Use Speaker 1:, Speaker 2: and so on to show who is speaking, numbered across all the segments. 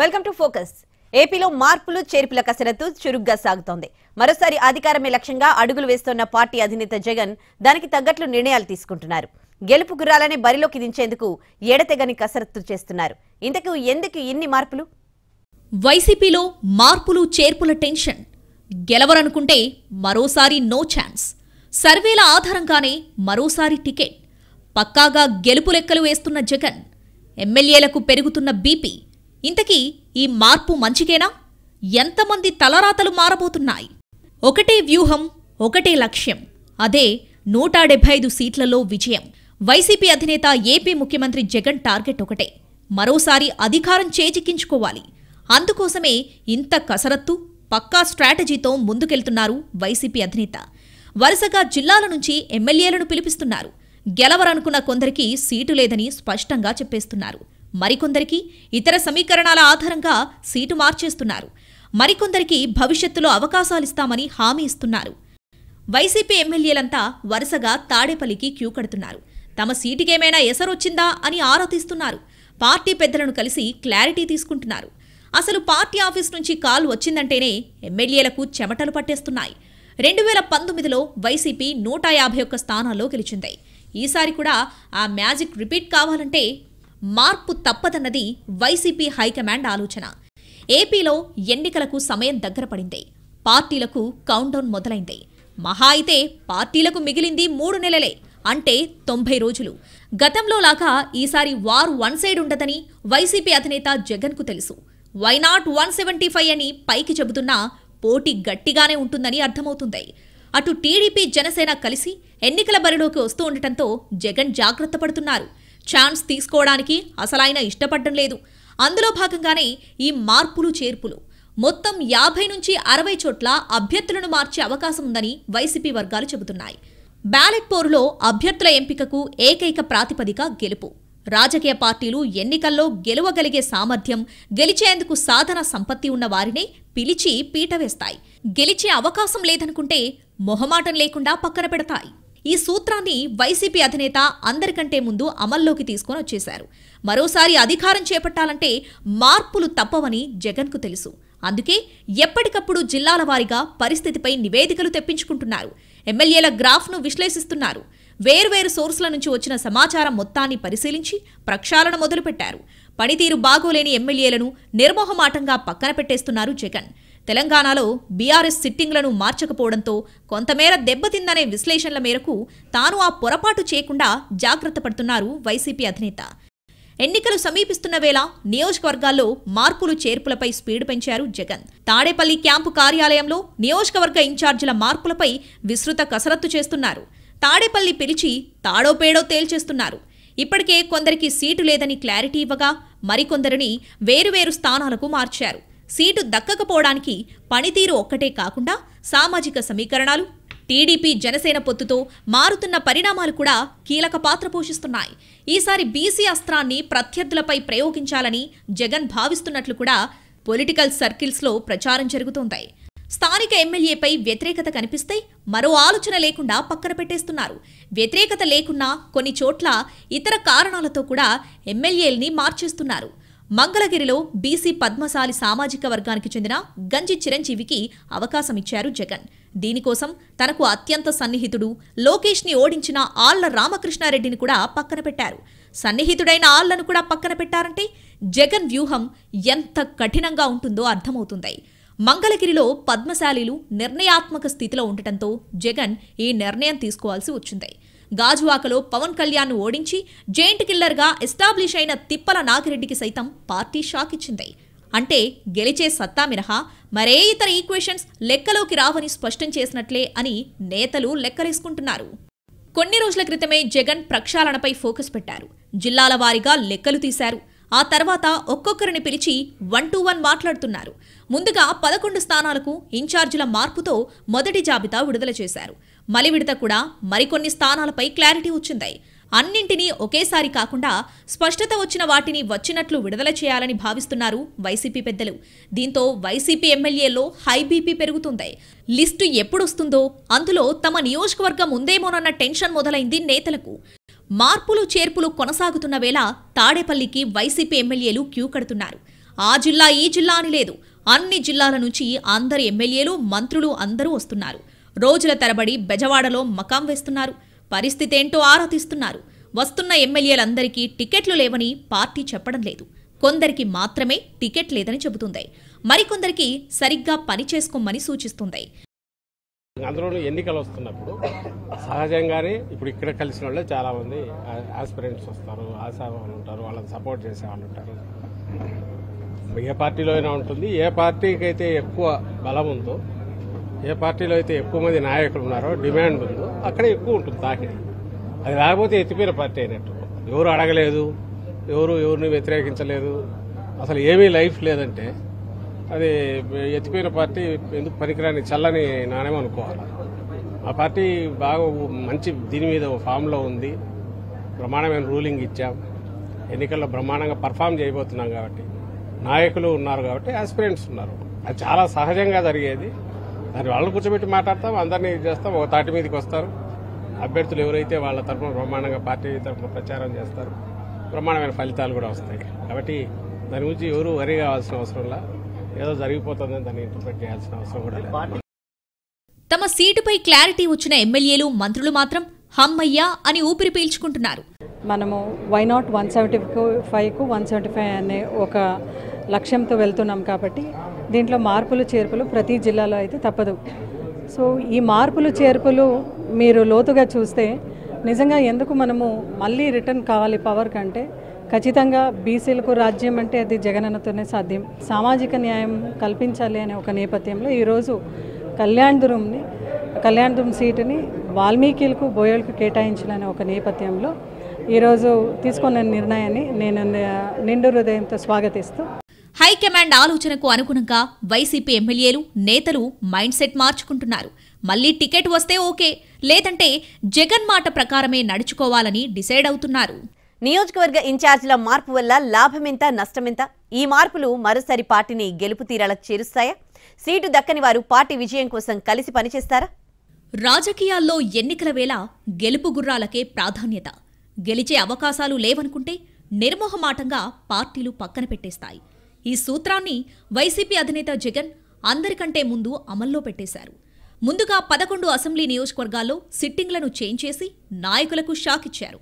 Speaker 1: welcome to focus ఏపీలో మార్పులు చేర్పుల కసరత్తు చురుగ్గా సాగుతోంది మరోసారి అధికారమే లక్ష్యంగా అడుగులు వేస్తున్న పార్టీ అధినేత జగన్ దానికి తగ్గట్లు నిర్ణయాలు తీసుకుంటున్నారు గెలుపు గుర్రాలని బరిలోకి దించేందుకు ఎడతెగని కసరత్తు చేస్తున్నారు ఇంతకు ఎందుకు ఇన్ని మార్పులు వైసీపీలో మార్పులు చేర్పుల టెన్షన్ గెలవరనుకుంటే మరోసారి నో ఛాన్స్ సర్వేల ఆధారంగానే మరోసారి టికెట్ పక్కాగా గెలుపు లెక్కలు వేస్తున్న జగన్ ఎమ్మెల్యేలకు పెరుగుతున్న బీపీ ఇంతకీ ఈ మార్పు మంచికేనా ఎంతమంది తలరాతలు మారబోతున్నాయి ఒకటే వ్యూహం ఒకటే లక్ష్యం అదే నూట డెబ్బై ఐదు సీట్లలో విజయం వైసీపీ అధినేత ఏపీ ముఖ్యమంత్రి జగన్ టార్గెట్ ఒకటే మరోసారి అధికారం చేజిక్కించుకోవాలి అందుకోసమే ఇంత కసరత్తు పక్కా స్ట్రాటజీతో ముందుకెళ్తున్నారు వైసీపీ అధినేత వరుసగా జిల్లాల నుంచి ఎమ్మెల్యేలను పిలిపిస్తున్నారు గెలవరనుకున్న కొందరికి సీటు లేదని స్పష్టంగా చెప్పేస్తున్నారు మరికొందరికి ఇతర సమీకరణాల ఆధారంగా సీటు మార్చేస్తున్నారు మరికొందరికి భవిష్యత్తులో అవకాశాలిస్తామని హామీ ఇస్తున్నారు వైసీపీ ఎమ్మెల్యేలంతా వరుసగా తాడేపల్లికి క్యూ కడుతున్నారు తమ సీటుకేమైనా ఎసరొచ్చిందా అని ఆరా పార్టీ పెద్దలను కలిసి క్లారిటీ తీసుకుంటున్నారు అసలు పార్టీ ఆఫీస్ నుంచి కాల్ వచ్చిందంటేనే ఎమ్మెల్యేలకు చెమటలు పట్టేస్తున్నాయి రెండు వేల పంతొమ్మిదిలో వైసీపీ నూట యాభై ఒక్క స్థానాల్లో గెలిచింది ఈసారి కూడా ఆ మ్యాజిక్ రిపీట్ కావాలంటే మార్పు తప్పదన్నది వైసీపీ హైకమాండ్ ఆలోచన ఏపీలో ఎన్నికలకు సమయం దగ్గర పడింది పార్టీలకు కౌంటౌన్ మొదలైంది మహా అయితే పార్టీలకు మిగిలింది మూడు నెలలే అంటే తొంభై రోజులు గతంలో లాగా ఈసారి వార్ వన్ సైడ్ ఉండదని వైసీపీ అధినేత జగన్కు తెలుసు వైనాట్ వన్ సెవెంటీ ఫైవ్ అని పైకి చెబుతున్నా పోటీ గట్టిగానే ఉంటుందని అర్థమవుతుంది అటు టీడీపీ జనసేన కలిసి ఎన్నికల బరిలోకి వస్తూ ఉండటంతో జగన్ జాగ్రత్త పడుతున్నారు ఛాన్స్ తీసుకోవడానికి అసలైన ఇష్టపడడం లేదు అందులో భాగంగానే ఈ మార్పులు చేర్పులు మొత్తం యాభై నుంచి అరవై చోట్ల అభ్యర్థులను మార్చే అవకాశం ఉందని వైసీపీ వర్గాలు చెబుతున్నాయి బ్యాలెట్ పోరులో అభ్యర్థుల ఎంపికకు ఏకైక ప్రాతిపదిక గెలుపు రాజకీయ పార్టీలు ఎన్నికల్లో గెలువగలిగే సామర్థ్యం గెలిచేందుకు సాధన సంపత్తి ఉన్న వారిని పిలిచి పీటవేస్తాయి గెలిచే అవకాశం లేదనుకుంటే మొహమాటం లేకుండా పక్కన పెడతాయి ఈ సూత్రాన్ని వైసీపీ అధినేత అందరికంటే ముందు అమల్లోకి తీసుకొని వచ్చేశారు మరోసారి అధికారం చేపట్టాలంటే మార్పులు తప్పవని జగన్కు తెలుసు అందుకే ఎప్పటికప్పుడు జిల్లాల వారీగా పరిస్థితిపై నివేదికలు తెప్పించుకుంటున్నారు ఎమ్మెల్యేల గ్రాఫ్ను విశ్లేషిస్తున్నారు వేర్వేరు సోర్సుల నుంచి వచ్చిన సమాచారం మొత్తాన్ని పరిశీలించి ప్రక్షాళన మొదలుపెట్టారు పనితీరు బాగోలేని ఎమ్మెల్యేలను నిర్మోహమాటంగా పక్కన పెట్టేస్తున్నారు జగన్ తెలంగాణలో బీఆర్ఎస్ సిట్టింగ్లను మార్చకపోవడంతో కొంతమేర దెబ్బతిందనే విశ్లేషణల మేరకు తాను ఆ పొరపాటు చేయకుండా జాగ్రత్త పడుతున్నారు వైసీపీ అధినేత ఎన్నికలు సమీపిస్తున్న వేళ నియోజకవర్గాల్లో మార్పులు చేర్పులపై స్పీడ్ పెంచారు జగన్ తాడేపల్లి క్యాంపు కార్యాలయంలో నియోజకవర్గ ఇన్ఛార్జీల మార్పులపై విస్తృత కసరత్తు చేస్తున్నారు తాడేపల్లి పిలిచి తాడోపేడో తేల్చేస్తున్నారు ఇప్పటికే కొందరికి సీటు లేదని క్లారిటీ ఇవ్వగా మరికొందరిని వేరువేరు స్థానాలకు మార్చారు సీటు దక్కకపోవడానికి పనితీరు ఒక్కటే కాకుండా సామాజిక సమీకరణాలు టీడీపీ జనసేన పొత్తుతో మారుతున్న పరిణామాలు కూడా కీలక పాత్ర పోషిస్తున్నాయి ఈసారి బీసీ అస్త్రాన్ని ప్రత్యర్థులపై ప్రయోగించాలని జగన్ భావిస్తున్నట్లు కూడా పొలిటికల్ సర్కిల్స్లో ప్రచారం జరుగుతోంది స్థానిక ఎమ్మెల్యేపై వ్యతిరేకత కనిపిస్తే మరో ఆలోచన లేకుండా పక్కన పెట్టేస్తున్నారు వ్యతిరేకత లేకున్నా కొన్ని చోట్ల ఇతర కారణాలతో కూడా ఎమ్మెల్యేల్ని మార్చేస్తున్నారు మంగళగిరిలో బీసీ పద్మశాలి సామాజిక వర్గానికి చెందిన గంజి చిరంజీవికి అవకాశం ఇచ్చారు జగన్ దీనికోసం తనకు అత్యంత సన్నిహితుడు లోకేష్ని ఓడించిన ఆళ్ల రామకృష్ణారెడ్డిని కూడా పక్కన పెట్టారు సన్నిహితుడైన ఆళ్లను కూడా పక్కన పెట్టారంటే జగన్ వ్యూహం ఎంత కఠినంగా ఉంటుందో అర్థమవుతుంది మంగళగిరిలో పద్మశాలీలు నిర్ణయాత్మక స్థితిలో ఉండటంతో జగన్ ఈ నిర్ణయం తీసుకోవాల్సి వచ్చింది గాజువాకలో పవన్ కళ్యాణ్ ఓడించి జైంట్ కిల్లర్గా ఎస్టాబ్లిష్ అయిన తిప్పల నాగిరెడ్డికి సైతం పార్టీ షాక్ ఇచ్చింది అంటే గెలిచే సత్తా మినహా మరే ఇతర ఈక్వేషన్స్ లెక్కలోకి రావని స్పష్టం చేసినట్లే అని నేతలు లెక్కలేసుకుంటున్నారు కొన్ని రోజుల క్రితమే జగన్ ప్రక్షాళనపై ఫోకస్ పెట్టారు జిల్లాల వారీగా లెక్కలు తీశారు ఆ తర్వాత ఒక్కొక్కరిని పిలిచి వన్ టు వన్ మాట్లాడుతున్నారు ముందుగా పదకొండు స్థానాలకు ఇన్ఛార్జీల మార్పుతో మొదటి జాబితా విడుదల చేశారు మలివిడత కూడా మరికొన్ని స్థానాలపై క్లారిటీ వచ్చింది అన్నింటినీ ఒకేసారి కాకుండా స్పష్టత వచ్చిన వాటిని వచ్చినట్లు విడుదల చేయాలని భావిస్తున్నారు వైసీపీ పెద్దలు దీంతో వైసీపీ ఎమ్మెల్యేలో హై బీపీ పెరుగుతుంది లిస్టు ఎప్పుడొస్తుందో అందులో తమ నియోజకవర్గం ఉందేమోనన్న టెన్షన్ మొదలైంది నేతలకు మార్పులు చేర్పులు కొనసాగుతున్న వేళ తాడేపల్లికి వైసీపీ ఎమ్మెల్యేలు క్యూ కడుతున్నారు ఆ జిల్లా ఈ జిల్లా అని లేదు అన్ని జిల్లాల నుంచి అందరి ఎమ్మెల్యేలు మంత్రులు అందరూ వస్తున్నారు రోజుల తరబడి బెజవాడలో మకాం వేస్తున్నారు పరిస్థితి ఏంటో ఆరా వస్తున్న ఎమ్మెల్యేలందరికీ టికెట్లు లేవని పార్టీ చెప్పడం లేదు కొందరికి మాత్రమే టికెట్ లేదని చెబుతుంది మరికొందరికి సరిగ్గా పని చేసుకోమని సూచిస్తుంది
Speaker 2: అందులోనూ ఎన్నికలు వస్తున్నప్పుడు సహజంగానే ఇప్పుడు ఇక్కడ కలిసిన వాళ్ళే చాలామంది ఆస్పిరెంట్స్ వస్తారు ఆశావాళ్ళు ఉంటారు వాళ్ళని సపోర్ట్ చేసే వాళ్ళు ఉంటారు ఏ పార్టీలో అయినా ఉంటుంది ఏ పార్టీకి అయితే ఎక్కువ బలం ఉందో ఏ పార్టీలో అయితే ఎక్కువ మంది నాయకులు ఉన్నారో డిమాండ్ ఉందో అక్కడే ఎక్కువ ఉంటుంది తాకిడి అది రాకపోతే ఎత్తిపోయిన పార్టీ అయినట్టు ఎవరు అడగలేదు ఎవరు ఎవరిని వ్యతిరేకించలేదు అసలు ఏమీ లైఫ్ లేదంటే అది ఎత్తిపోయిన పార్టీ ఎందుకు పనికిరాని చల్లని నాణ్యం అనుకోవాలి ఆ పార్టీ బాగా మంచి దీని మీద ఫామ్లో ఉంది ప్రమాణమైన రూలింగ్ ఇచ్చాం ఎన్నికల్లో బ్రహ్మాండంగా పర్ఫామ్ చేయబోతున్నాం కాబట్టి నాయకులు ఉన్నారు కాబట్టి ఆస్పిరెంట్స్ ఉన్నారు అది చాలా సహజంగా జరిగేది దాని వాళ్ళని కూర్చోబెట్టి మాట్లాడతాం అందరినీ చేస్తాం ఒక తాటి మీదకి వస్తారు అభ్యర్థులు ఎవరైతే వాళ్ళ తరఫున బ్రహ్మాండంగా పార్టీ తరఫున ప్రచారం చేస్తారు బ్రహ్మాండమైన ఫలితాలు కూడా వస్తాయి కాబట్టి దాని గురించి ఎవరు వరి కావాల్సిన అవసరంలా ఏదో జరిగిపోతుందని దాన్ని ఇంటర్ప్రిట్ చేయాల్సిన అవసరం కూడా లేదు
Speaker 1: తమ సీటుపై క్లారిటీ వచ్చిన ఎమ్మెల్యేలు మంత్రులు మాత్రం హమ్మయ్యా అని ఊపిరి పీల్చుకుంటున్నారు మనము
Speaker 2: వై నాట్ వన్ సెవెంటీ ఫైవ్కు వన్ సెవెంటీ ఫైవ్ అనే ఒక లక్ష్యంతో వెళ్తున్నాం కాబట్టి దీంట్లో మార్పులు చేర్పులు ప్రతి జిల్లాలో అయితే తప్పదు సో ఈ మార్పులు చేర్పులు మీరు లోతుగా చూస్తే నిజంగా ఎందుకు మనము మళ్ళీ రిటర్న్ కావాలి పవర్ కంటే ఖచ్చితంగా బీసీలకు రాజ్యం అంటే అది జగనన్నతోనే సాధ్యం సామాజిక న్యాయం కల్పించాలి అనే ఒక నేపథ్యంలో ఈరోజు కళ్యాణ్ దురంని కళ్యాణ్ దురం సీటుని వాల్మీకిలకు బోయలకు కేటాయించాలనే ఒక నేపథ్యంలో
Speaker 1: ఈరోజు తీసుకున్న నిర్ణయాన్ని నేను నిండు హృదయంతో స్వాగతిస్తూ హైకమాండ్ ఆలోచనకు అనుగుణంగా వైసీపీ ఎమ్మెల్యేలు నేతలు మైండ్ సెట్ మార్చుకుంటున్నారు మళ్లీ టికెట్ వస్తే ఓకే లేదంటే జగన్ మాట ప్రకారమే నడుచుకోవాలని డిసైడ్ అవుతున్నారు నియోజకవర్గ ఇన్ఛార్జీల మార్పు వల్ల లాభమెంత నష్టమెంత ఈ మార్పులు మరోసారి పార్టీని గెలుపు తీరాలకు చేరుస్తాయా సీటు దక్కని వారు పార్టీ విజయం కోసం కలిసి పనిచేస్తారా రాజకీయాల్లో ఎన్నికల వేళ గెలుపు గుర్రాలకే ప్రాధాన్యత గెలిచే అవకాశాలు లేవనుకుంటే నిర్మోహమాటంగా పార్టీలు పక్కన పెట్టేస్తాయి ఈ సూత్రాన్ని వైసీపీ అధినేత జగన్ అందరికంటే ముందు అమల్లో పెట్టేశారు ముందుగా పదకొండు అసెంబ్లీ నియోజకవర్గాల్లో సిట్టింగ్లను చేంజ్ చేసి నాయకులకు షాక్ ఇచ్చారు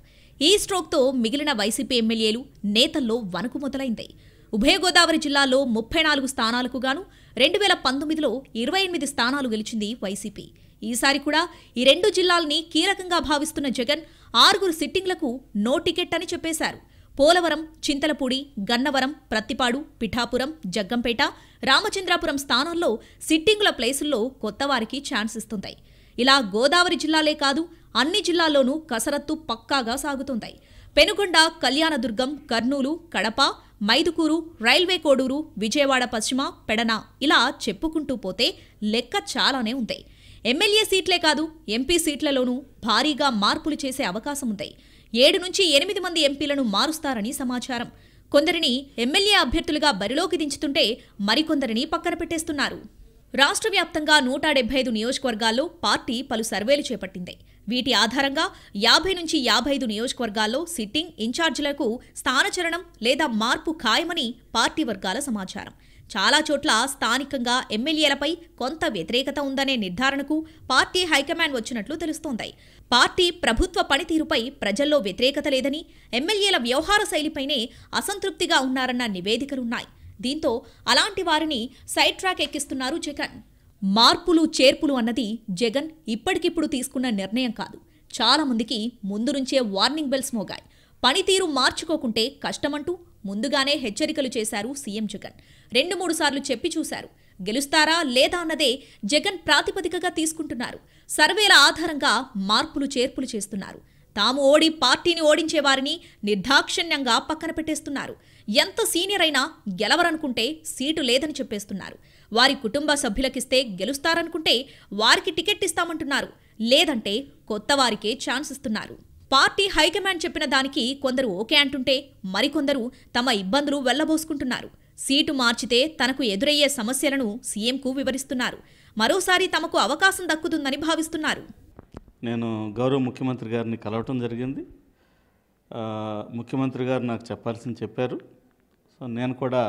Speaker 1: ఈ స్ట్రోక్తో మిగిలిన వైసీపీ ఎమ్మెల్యేలు నేతల్లో వనకు మొదలైంది ఉభయ గోదావరి జిల్లాలో ముప్పై నాలుగు స్థానాలకు గాను రెండు వేల పంతొమ్మిదిలో ఇరవై ఎనిమిది స్థానాలు గెలిచింది వైసీపీ ఈసారి కూడా ఈ రెండు జిల్లాల్ని కీలకంగా భావిస్తున్న జగన్ ఆరుగురు సిట్టింగ్లకు నో టికెట్ అని చెప్పేశారు పోలవరం చింతలపూడి గన్నవరం ప్రత్తిపాడు పిఠాపురం జగ్గంపేట రామచంద్రాపురం స్థానంలో సిట్టింగుల ప్లేసుల్లో కొత్తవారికి ఛాన్స్ ఇస్తుంటాయి ఇలా గోదావరి జిల్లాలే కాదు అన్ని జిల్లాల్లోనూ కసరత్తు పక్కాగా సాగుతుంటాయి పెనుగొండ కళ్యాణదుర్గం కర్నూలు కడప మైదుకూరు రైల్వే కోడూరు విజయవాడ పశ్చిమ పెడన ఇలా చెప్పుకుంటూ పోతే లెక్క చాలానే ఉంటాయి ఎమ్మెల్యే సీట్లే కాదు ఎంపీ సీట్లలోనూ భారీగా మార్పులు చేసే అవకాశం ఉంటాయి ఏడు నుంచి ఎనిమిది మంది ఎంపీలను మారుస్తారని సమాచారం కొందరిని ఎమ్మెల్యే అభ్యర్థులుగా బరిలోకి దించుతుంటే మరికొందరిని పక్కన పెట్టేస్తున్నారు రాష్ట్ర వ్యాప్తంగా నూట డెబ్బై ఐదు నియోజకవర్గాల్లో పార్టీ పలు సర్వేలు చేపట్టింది వీటి ఆధారంగా యాభై నుంచి యాభై ఐదు నియోజకవర్గాల్లో సిట్టింగ్ ఇన్ఛార్జీలకు స్థానచలనం లేదా మార్పు ఖాయమని పార్టీ వర్గాల సమాచారం చాలా చోట్ల స్థానికంగా ఎమ్మెల్యేలపై కొంత వ్యతిరేకత ఉందనే నిర్ధారణకు పార్టీ హైకమాండ్ వచ్చినట్లు తెలుస్తోంది పార్టీ ప్రభుత్వ పనితీరుపై ప్రజల్లో వ్యతిరేకత లేదని ఎమ్మెల్యేల వ్యవహార శైలిపైనే అసంతృప్తిగా ఉన్నారన్న నివేదికలున్నాయి దీంతో అలాంటి వారిని సైడ్ ట్రాక్ ఎక్కిస్తున్నారు జగన్ మార్పులు చేర్పులు అన్నది జగన్ ఇప్పటికిప్పుడు తీసుకున్న నిర్ణయం కాదు చాలామందికి ముందు నుంచే వార్నింగ్ బెల్స్ మోగాయి పనితీరు మార్చుకోకుంటే కష్టమంటూ ముందుగానే హెచ్చరికలు చేశారు సీఎం జగన్ రెండు మూడు సార్లు చెప్పి చూశారు గెలుస్తారా లేదా అన్నదే జగన్ ప్రాతిపదికగా తీసుకుంటున్నారు సర్వేల ఆధారంగా మార్పులు చేర్పులు చేస్తున్నారు తాము ఓడి పార్టీని ఓడించే వారిని నిర్దాక్షిణ్యంగా పక్కన పెట్టేస్తున్నారు ఎంత సీనియర్ అయినా గెలవరనుకుంటే సీటు లేదని చెప్పేస్తున్నారు వారి కుటుంబ సభ్యులకిస్తే గెలుస్తారనుకుంటే వారికి టికెట్ ఇస్తామంటున్నారు లేదంటే కొత్త వారికే ఛాన్స్ ఇస్తున్నారు పార్టీ హైకమాండ్ చెప్పిన దానికి కొందరు ఓకే అంటుంటే మరికొందరు తమ ఇబ్బందులు వెళ్లబోసుకుంటున్నారు సీటు మార్చితే తనకు ఎదురయ్యే సమస్యలను సీఎంకు వివరిస్తున్నారు మరోసారి తమకు అవకాశం దక్కుతుందని భావిస్తున్నారు
Speaker 2: నేను గౌరవ ముఖ్యమంత్రి గారిని కలవటం జరిగింది ముఖ్యమంత్రి గారు నాకు చెప్పాల్సింది చెప్పారు సో నేను కూడా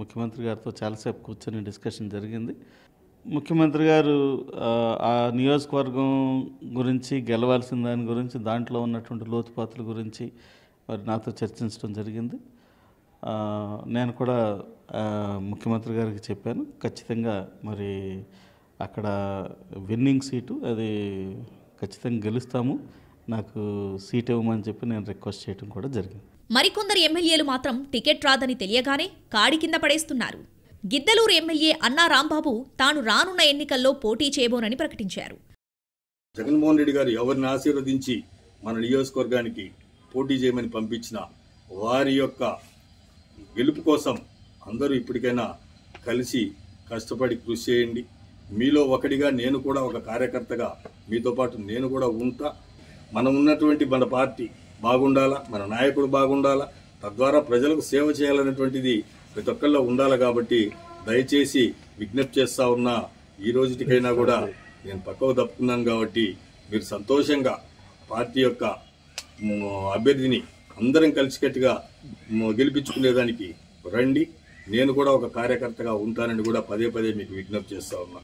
Speaker 2: ముఖ్యమంత్రి గారితో చాలాసేపు కూర్చొని డిస్కషన్ జరిగింది ముఖ్యమంత్రి గారు ఆ నియోజకవర్గం గురించి గెలవాల్సిన దాని గురించి దాంట్లో ఉన్నటువంటి లోతుపాతుల గురించి మరి నాతో చర్చించడం జరిగింది నేను కూడా ముఖ్యమంత్రి గారికి చెప్పాను ఖచ్చితంగా మరి అక్కడ విన్నింగ్ సీటు అది ఖచ్చితంగా గెలుస్తాము నాకు సీట్ ఇవ్వమని చెప్పి నేను రిక్వెస్ట్ చేయడం కూడా జరిగింది
Speaker 1: మరికొందరు ఎమ్మెల్యేలు మాత్రం టికెట్ రాదని తెలియగానే కాడి కింద పడేస్తున్నారు గిద్దలూరు ఎమ్మెల్యే అన్నా రాంబాబు తాను రానున్న ఎన్నికల్లో పోటీ చేయబోనని ప్రకటించారు
Speaker 2: జగన్మోహన్ రెడ్డి గారు ఎవరిని ఆశీర్వదించి మన నియోజకవర్గానికి పోటీ చేయమని పంపించిన వారి యొక్క గెలుపు కోసం అందరూ ఇప్పటికైనా కలిసి కష్టపడి కృషి చేయండి మీలో ఒకటిగా నేను కూడా ఒక కార్యకర్తగా మీతో పాటు నేను కూడా ఉంటా మనం ఉన్నటువంటి మన పార్టీ బాగుండాలా మన నాయకుడు బాగుండాలా తద్వారా ప్రజలకు సేవ చేయాలనేటువంటిది ప్రతి ఒక్కరిలో ఉండాలి కాబట్టి దయచేసి విజ్ఞప్తి చేస్తా ఉన్నా ఈ రోజుటికైనా కూడా నేను పక్కకు తప్పుకున్నాను కాబట్టి మీరు సంతోషంగా పార్టీ యొక్క అభ్యర్థిని అందరం కలిసికట్టుగా గెలిపించుకునేదానికి రండి నేను కూడా ఒక కార్యకర్తగా ఉంటానని కూడా పదే పదే మీకు విజ్ఞప్తి చేస్తా ఉన్నా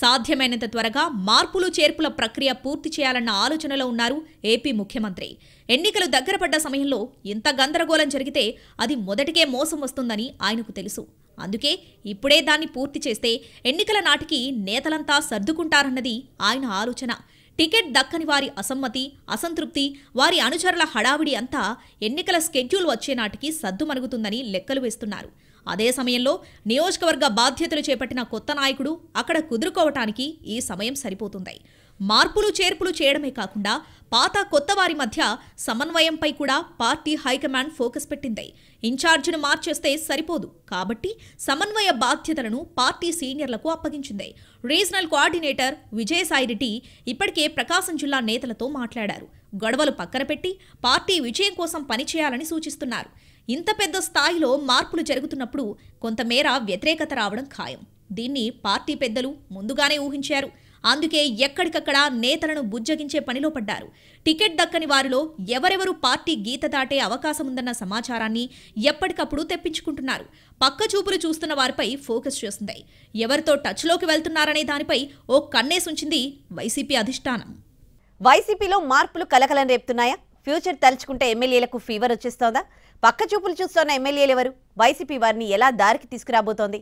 Speaker 1: సాధ్యమైనంత త్వరగా మార్పులు చేర్పుల ప్రక్రియ పూర్తి చేయాలన్న ఆలోచనలో ఉన్నారు ఏపీ ముఖ్యమంత్రి ఎన్నికలు దగ్గర పడ్డ సమయంలో ఇంత గందరగోళం జరిగితే అది మొదటికే మోసం వస్తుందని ఆయనకు తెలుసు అందుకే ఇప్పుడే దాన్ని పూర్తి చేస్తే ఎన్నికల నాటికి నేతలంతా సర్దుకుంటారన్నది ఆయన ఆలోచన టికెట్ దక్కని వారి అసమ్మతి అసంతృప్తి వారి అనుచరుల హడావిడి అంతా ఎన్నికల స్కెడ్యూల్ వచ్చే నాటికి సద్దుమణుగుతుందని లెక్కలు వేస్తున్నారు అదే సమయంలో నియోజకవర్గ బాధ్యతలు చేపట్టిన కొత్త నాయకుడు అక్కడ కుదురుకోవటానికి ఈ సమయం సరిపోతుంది మార్పులు చేర్పులు చేయడమే కాకుండా పాత కొత్త వారి మధ్య సమన్వయంపై కూడా పార్టీ హైకమాండ్ ఫోకస్ పెట్టింది ఇన్ఛార్జిను మార్చేస్తే సరిపోదు కాబట్టి సమన్వయ బాధ్యతలను పార్టీ సీనియర్లకు అప్పగించింది రీజనల్ కోఆర్డినేటర్ విజయసాయిరెడ్డి ఇప్పటికే ప్రకాశం జిల్లా నేతలతో మాట్లాడారు గొడవలు పక్కన పెట్టి పార్టీ విజయం కోసం పనిచేయాలని సూచిస్తున్నారు ఇంత పెద్ద స్థాయిలో మార్పులు జరుగుతున్నప్పుడు కొంతమేర వ్యతిరేకత రావడం ఖాయం దీన్ని పార్టీ పెద్దలు ముందుగానే ఊహించారు అందుకే ఎక్కడికక్కడ నేతలను బుజ్జగించే పనిలో పడ్డారు టికెట్ దక్కని వారిలో ఎవరెవరు పార్టీ గీత దాటే అవకాశం ఉందన్న సమాచారాన్ని ఎప్పటికప్పుడు తెప్పించుకుంటున్నారు పక్క చూపులు చూస్తున్న వారిపై ఫోకస్ చేస్తున్నాయి ఎవరితో టచ్లోకి వెళ్తున్నారనే దానిపై ఓ కన్నేసుంచింది వైసీపీ అధిష్టానం వైసీపీలో మార్పులు కలకలం రేపుతున్నాయా ఫ్యూచర్ తలుచుకుంటే ఎమ్మెల్యేలకు ఫీవర్ వచ్చేస్తోందా పక్క చూపులు చూస్తున్న ఎమ్మెల్యేలు ఎవరు వైసీపీ వారిని ఎలా దారికి తీసుకురాబోతోంది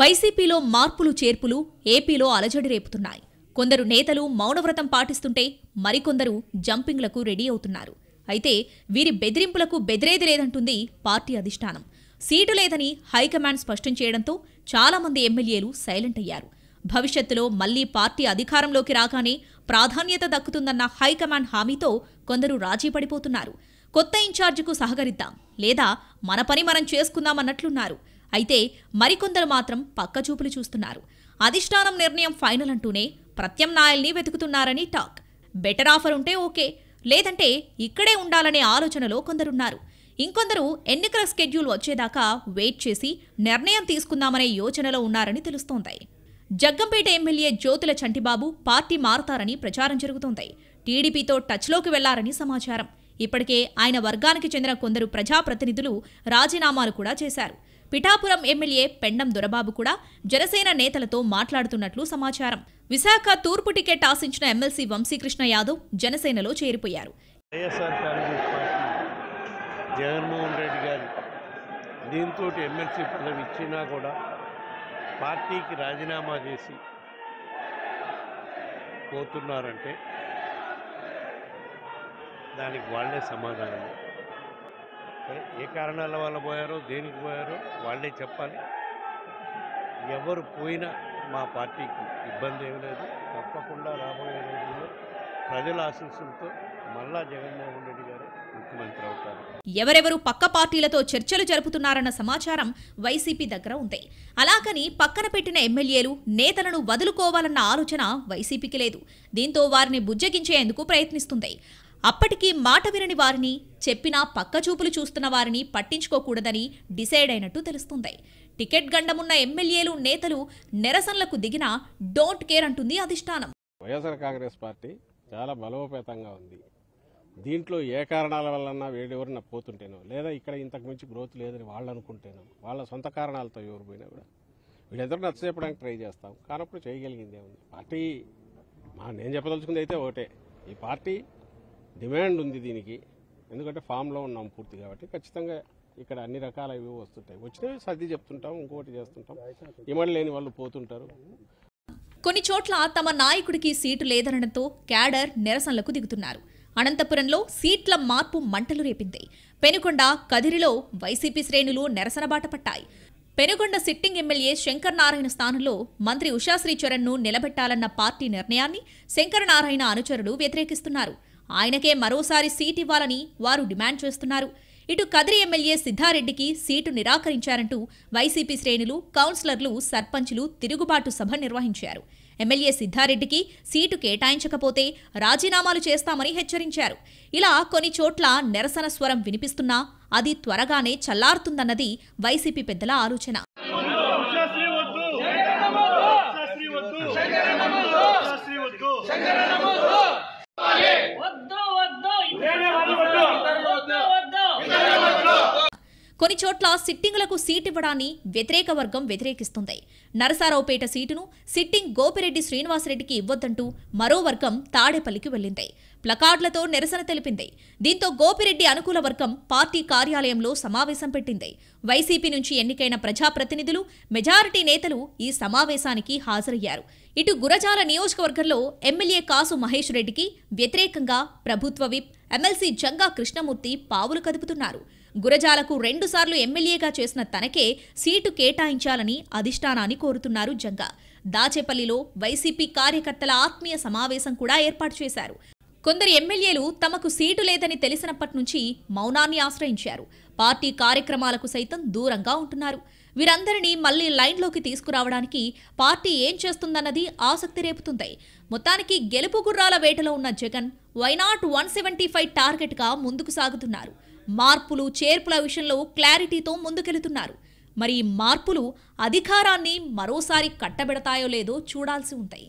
Speaker 1: వైసీపీలో మార్పులు చేర్పులు ఏపీలో అలజడి రేపుతున్నాయి కొందరు నేతలు మౌనవ్రతం పాటిస్తుంటే మరికొందరు జంపింగ్లకు రెడీ అవుతున్నారు అయితే వీరి బెదిరింపులకు బెదిరేది లేదంటుంది పార్టీ అధిష్టానం సీటు లేదని హైకమాండ్ స్పష్టం చేయడంతో చాలామంది ఎమ్మెల్యేలు సైలెంట్ అయ్యారు భవిష్యత్తులో మళ్లీ పార్టీ అధికారంలోకి రాగానే ప్రాధాన్యత దక్కుతుందన్న హైకమాండ్ హామీతో కొందరు రాజీ పడిపోతున్నారు కొత్త ఇన్ఛార్జికు సహకరిద్దాం లేదా మన పని మనం చేసుకుందామన్నట్లున్నారు అయితే మరికొందరు మాత్రం పక్క చూపులు చూస్తున్నారు అధిష్టానం నిర్ణయం ఫైనల్ అంటూనే ప్రత్యామ్నాయల్ని వెతుకుతున్నారని టాక్ బెటర్ ఆఫర్ ఉంటే ఓకే లేదంటే ఇక్కడే ఉండాలనే ఆలోచనలో కొందరున్నారు ఇంకొందరు ఎన్నికల స్కెడ్యూల్ వచ్చేదాకా వెయిట్ చేసి నిర్ణయం తీసుకుందామనే యోచనలో ఉన్నారని తెలుస్తోంది జగ్గంపేట ఎమ్మెల్యే జ్యోతుల చంటిబాబు పార్టీ మారతారని ప్రచారం జరుగుతోంది టీడీపీతో టచ్లోకి వెళ్లారని సమాచారం ఇప్పటికే ఆయన వర్గానికి చెందిన కొందరు ప్రజాప్రతినిధులు రాజీనామాలు కూడా చేశారు పిఠాపురం ఎమ్మెల్యే పెండం దొరబాబు కూడా జనసేన నేతలతో మాట్లాడుతున్నట్లు సమాచారం విశాఖ తూర్పు టికెట్ ఆశించిన ఎమ్మెల్సీ వంశీకృష్ణ యాదవ్ జనసేనలో చేరిపోయారు
Speaker 2: జగన్మోహన్ రెడ్డి గారు దీంతో ఎమ్మెల్సీ పదవి ఇచ్చినా కూడా పార్టీకి రాజీనామా చేసి పోతున్నారంటే దానికి వాళ్ళే సమాధానం ఏ కారణాల వల్ల పోయారో దేనికి పోయారో వాళ్ళే చెప్పాలి ఎవరు పోయినా మా పార్టీకి ఇబ్బంది ఏమి లేదు తప్పకుండా రాబోయే రోజుల్లో ప్రజల ఆశీస్సులతో
Speaker 1: మళ్ళా జగన్మోహన్ రెడ్డి గారు ముఖ్యమంత్రి అవుతారు ఎవరెవరు పక్క పార్టీలతో చర్చలు జరుపుతున్నారన్న సమాచారం వైసీపీ దగ్గర ఉంది అలాగని పక్కన పెట్టిన ఎమ్మెల్యేలు నేతలను వదులుకోవాలన్న ఆలోచన వైసీపీకి లేదు దీంతో వారిని బుజ్జగించేందుకు ప్రయత్నిస్తుంది అప్పటికీ మాట వినని వారిని చెప్పినా పక్కచూపులు చూస్తున్న వారిని పట్టించుకోకూడదని డిసైడ్ అయినట్టు తెలుస్తుంది టికెట్ గండమున్న ఎమ్మెల్యేలు నేతలు నిరసనలకు దిగినా డోంట్ కేర్ అంటుంది అధిష్టానం
Speaker 2: వైఎస్ఆర్ కాంగ్రెస్ పార్టీ చాలా బలోపేతంగా ఉంది దీంట్లో ఏ కారణాల వల్ల వేడెవరిన పోతుంటేనో లేదా ఇక్కడ ఇంతకు మించి గ్రోత్ లేదని వాళ్ళు అనుకుంటేనో వాళ్ళ సొంత కారణాలతో ఎవరు పోయినా కూడా వీళ్ళందరూ నచ్చ చెప్పడానికి ట్రై చేస్తాం కానప్పుడు చేయగలిగిందే ఉంది పార్టీ నేను చెప్పదలుచుకుంది అయితే ఒకటే ఈ పార్టీ డిమాండ్ ఉంది దీనికి ఎందుకంటే ఫామ్లో ఉన్నాం పూర్తి కాబట్టి ఖచ్చితంగా ఇక్కడ అన్ని రకాల ఇవి వస్తుంటాయి వచ్చినవి సర్ది చెప్తుంటాం ఇంకోటి చేస్తుంటాం ఇమడి లేని వాళ్ళు పోతుంటారు
Speaker 1: కొన్ని చోట్ల తమ నాయకుడికి సీటు లేదనడంతో క్యాడర్ నిరసనలకు దిగుతున్నారు అనంతపురంలో సీట్ల మార్పు మంటలు రేపింది పెనుకొండ కదిరిలో వైసీపీ శ్రేణులు నిరసన బాట పట్టాయి పెనుగొండ సిట్టింగ్ ఎమ్మెల్యే శంకర్ నారాయణ స్థానంలో మంత్రి ఉషాశ్రీచరణ్ను నిలబెట్టాలన్న పార్టీ నిర్ణయాన్ని శంకర్ నారాయణ అనుచరులు వ్యతిరేకిస్తున్నారు ఆయనకే మరోసారి సీట్ ఇవ్వాలని వారు డిమాండ్ చేస్తున్నారు ఇటు కదిరి ఎమ్మెల్యే సిద్ధారెడ్డికి సీటు నిరాకరించారంటూ వైసీపీ శ్రేణులు కౌన్సిలర్లు సర్పంచ్లు తిరుగుబాటు సభ నిర్వహించారు ఎమ్మెల్యే సిద్ధారెడ్డికి సీటు కేటాయించకపోతే రాజీనామాలు చేస్తామని హెచ్చరించారు ఇలా కొన్ని చోట్ల నిరసన స్వరం వినిపిస్తున్నా అది త్వరగానే చల్లారుతుందన్నది వైసీపీ పెద్దల ఆలోచన కొన్ని చోట్ల సిట్టింగులకు సీట్ ఇవ్వడాన్ని వ్యతిరేక వర్గం వ్యతిరేకిస్తుంది నరసారావుపేట సీటును సిట్టింగ్ గోపిరెడ్డి శ్రీనివాసరెడ్డికి ఇవ్వొద్దంటూ మరో వర్గం తాడేపల్లికి వెళ్లింది ప్లకార్డులతో నిరసన తెలిపింది దీంతో గోపిరెడ్డి అనుకూల వర్గం పార్టీ కార్యాలయంలో సమావేశం పెట్టింది వైసీపీ నుంచి ఎన్నికైన ప్రజాప్రతినిధులు మెజారిటీ నేతలు ఈ సమావేశానికి హాజరయ్యారు ఇటు గురజాల నియోజకవర్గంలో ఎమ్మెల్యే కాసు మహేష్ రెడ్డికి వ్యతిరేకంగా ప్రభుత్వ విప్ ఎమ్మెల్సీ జంగా కృష్ణమూర్తి పావులు కదుపుతున్నారు గురజాలకు రెండుసార్లు ఎమ్మెల్యేగా చేసిన తనకే సీటు కేటాయించాలని అధిష్టానాన్ని కోరుతున్నారు జంగా దాచేపల్లిలో వైసీపీ కార్యకర్తల ఆత్మీయ సమావేశం కూడా ఏర్పాటు చేశారు కొందరు ఎమ్మెల్యేలు తమకు సీటు లేదని తెలిసినప్పటి నుంచి మౌనాన్ని ఆశ్రయించారు పార్టీ కార్యక్రమాలకు సైతం దూరంగా ఉంటున్నారు వీరందరినీ మళ్లీ లైన్లోకి తీసుకురావడానికి పార్టీ ఏం చేస్తుందన్నది ఆసక్తి రేపుతుంది మొత్తానికి గెలుపు గుర్రాల వేటలో ఉన్న Jagan why not one seventy five టార్గెట్గా ముందుకు సాగుతున్నారు మార్పులు చేర్పుల విషయంలో క్లారిటీతో ముందుకెళుతున్నారు మరి మార్పులు అధికారాన్ని మరోసారి కట్టబెడతాయో లేదో చూడాల్సి ఉంటాయి